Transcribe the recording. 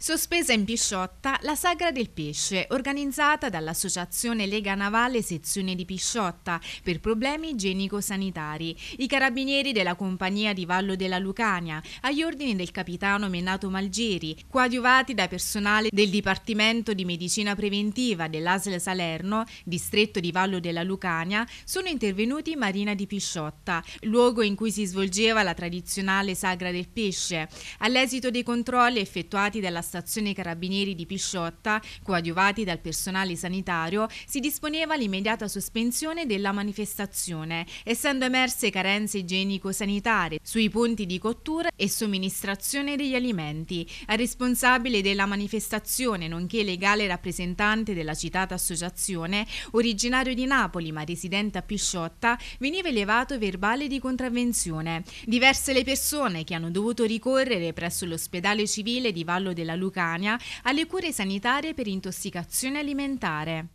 Sospesa in Pisciotta la Sagra del Pesce, organizzata dall'Associazione Lega Navale Sezione di Pisciotta per problemi igienico-sanitari. I carabinieri della compagnia di Vallo della Lucania, agli ordini del capitano Menato Malgeri, coadiuvati da personale del Dipartimento di Medicina Preventiva dell'ASL Salerno, distretto di Vallo della Lucania, sono intervenuti in Marina di Pisciotta, luogo in cui si svolgeva la tradizionale Sagra del Pesce. All'esito dei controlli effettuati dalla stazione Carabinieri di Pisciotta, coadiuvati dal personale sanitario, si disponeva l'immediata sospensione della manifestazione, essendo emerse carenze igienico-sanitarie sui punti di cottura e somministrazione degli alimenti. A responsabile della manifestazione, nonché legale rappresentante della citata associazione, originario di Napoli ma residente a Pisciotta, veniva elevato verbale di contravvenzione. Diverse le persone che hanno dovuto ricorrere presso l'ospedale civile di Vallo della Lucania alle cure sanitarie per intossicazione alimentare.